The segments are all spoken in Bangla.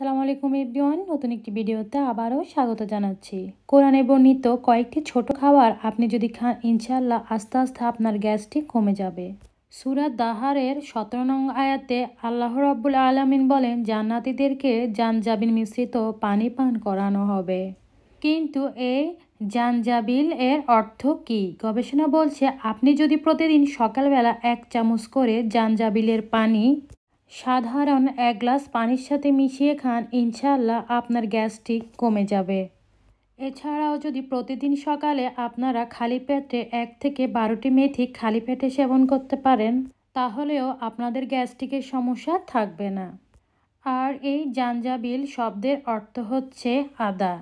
আসসালামু আলাইকুম এভরিওয়ান নতুন একটি ভিডিওতে আবারও স্বাগত জানাচ্ছি কোরআনে বর্ণিত কয়েকটি ছোট খাবার আপনি যদি খান ইনশাল্লাহ আস্তে আস্তে আপনার গ্যাসটি কমে যাবে সুরাত দাহারের সতেরো নং আয়াতে আল্লাহ রব্বুল আলমিন বলেন জান্নাতিদেরকে জানজাবিন মিশ্রিত পানি পান করানো হবে কিন্তু এই জানজাবিল এর অর্থ কি গবেষণা বলছে আপনি যদি প্রতিদিন সকালবেলা এক চামচ করে জানজাবিলের পানি সাধারণ এক গ্লাস পানির সাথে মিশিয়ে খান ইনশাল্লাহ আপনার গ্যাস্ট্রিক কমে যাবে এছাড়াও যদি প্রতিদিন সকালে আপনারা খালি পেটে এক থেকে বারোটি মেথি খালি পেটে সেবন করতে পারেন তাহলেও আপনাদের গ্যাস্ট্রিকের সমস্যা থাকবে না আর এই জাঞ্জাবিল শব্দের অর্থ হচ্ছে আদা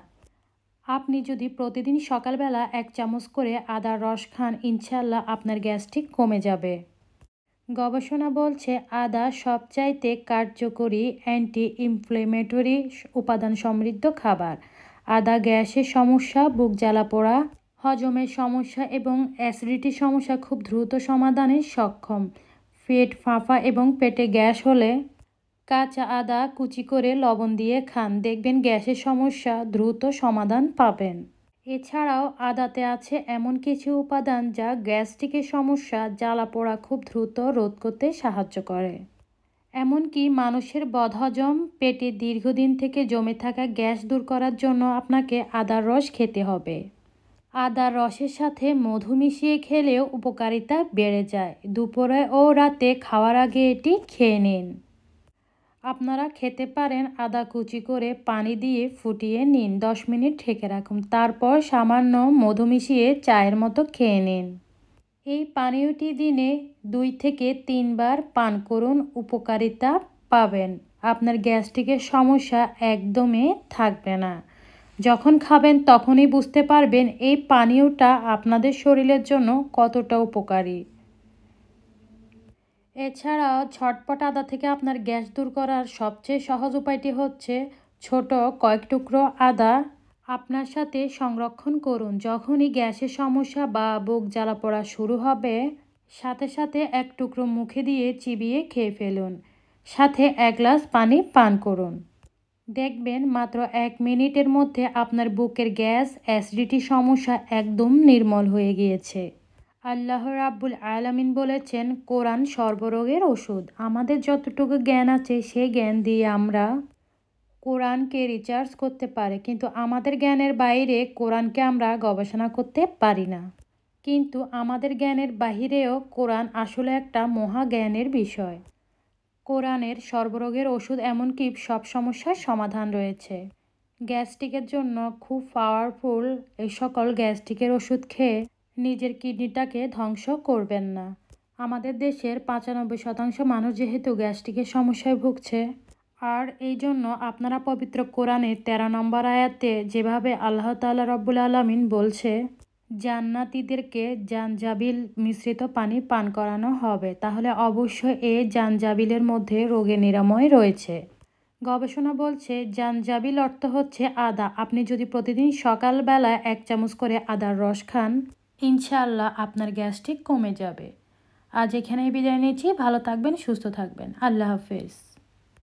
আপনি যদি প্রতিদিন সকালবেলা এক চামচ করে আদার রস খান ইনশাল্লাহ আপনার গ্যাস্ট্রিক কমে যাবে গবেষণা বলছে আদা সবচাইতে কার্যকরী অ্যান্টি ইনফ্লেমেটরি উপাদান সমৃদ্ধ খাবার আদা গ্যাসের সমস্যা বুক জ্বালা পোড়া হজমের সমস্যা এবং অ্যাসিডিটি সমস্যা খুব দ্রুত সমাধানে সক্ষম পেট ফাঁপা এবং পেটে গ্যাস হলে কাঁচা আদা কুচি করে লবণ দিয়ে খান দেখবেন গ্যাসের সমস্যা দ্রুত সমাধান পাবেন এছাড়াও আদাতে আছে এমন কিছু উপাদান যা গ্যাস্ট্রিকের সমস্যা জ্বালা পোড়া খুব দ্রুত রোধ করতে সাহায্য করে এমনকি মানুষের বদহজম পেটে দীর্ঘদিন থেকে জমে থাকা গ্যাস দূর করার জন্য আপনাকে আদার রস খেতে হবে আদার রসের সাথে মধু মিশিয়ে খেলেও উপকারিতা বেড়ে যায় দুপুরে ও রাতে খাওয়ার আগে এটি খেয়ে নিন আপনারা খেতে পারেন আদা কুচি করে পানি দিয়ে ফুটিয়ে নিন দশ মিনিট ঠেকে রাখুন তারপর সামান্য মধু মিশিয়ে চায়ের মতো খেয়ে নিন এই পানীয়টি দিনে দুই থেকে তিনবার পান করুন উপকারিতা পাবেন আপনার গ্যাস্ট্রিকের সমস্যা একদমই থাকবে না যখন খাবেন তখনই বুঝতে পারবেন এই পানীয়টা আপনাদের শরীরের জন্য কতটা উপকারী এছাড়াও ছটপট আদা থেকে আপনার গ্যাস দূর করার সবচেয়ে সহজ উপায়টি হচ্ছে ছোট কয়েক টুকরো আদা আপনার সাথে সংরক্ষণ করুন যখনই গ্যাসের সমস্যা বা বুক জ্বালা পড়া শুরু হবে সাথে সাথে এক টুকরো মুখে দিয়ে চিবিয়ে খেয়ে ফেলুন সাথে এক গ্লাস পানি পান করুন দেখবেন মাত্র এক মিনিটের মধ্যে আপনার বুকের গ্যাস অ্যাসিডিটি সমস্যা একদম নির্মল হয়ে গিয়েছে আল্লাহ রাব্বুল আলামিন বলেছেন কোরআন সর্বরোগের ওষুধ আমাদের যতটুকু জ্ঞান আছে সেই জ্ঞান দিয়ে আমরা কোরআনকে রিচার্জ করতে পারে কিন্তু আমাদের জ্ঞানের বাইরে কোরআনকে আমরা গবেষণা করতে পারি না কিন্তু আমাদের জ্ঞানের বাহিরেও কোরআন আসলে একটা মহা জ্ঞানের বিষয় কোরআনের সর্বরোগের ওষুধ এমনকি সব সমস্যার সমাধান রয়েছে গ্যাস্ট্রিকের জন্য খুব পাওয়ারফুল এই সকল গ্যাস্ট্রিকের ওষুধ খেয়ে নিজের কিডনিটাকে ধ্বংস করবেন না আমাদের দেশের পঁচানব্বই শতাংশ মানুষ যেহেতু গ্যাস্ট্রিকের সমস্যায় ভুগছে আর এই জন্য আপনারা পবিত্র কোরআনে তেরো নম্বর আয়াতে যেভাবে আল্লাহ তাল্লা রব্বুল আলমিন বলছে জান্নাতিদেরকে জানজাবিল মিশ্রিত পানি পান করানো হবে তাহলে অবশ্যই এ জানজাবিলের মধ্যে রোগে নিরাময় রয়েছে গবেষণা বলছে জানজাবিল অর্থ হচ্ছে আদা আপনি যদি প্রতিদিন সকালবেলা এক চামচ করে আদার রস খান ইনশাআল্লাহ আপনার গ্যাস্ট্রিক কমে যাবে আজ এখানেই বিদায় নিচ্ছি ভালো থাকবেন সুস্থ থাকবেন আল্লাহ হাফেজ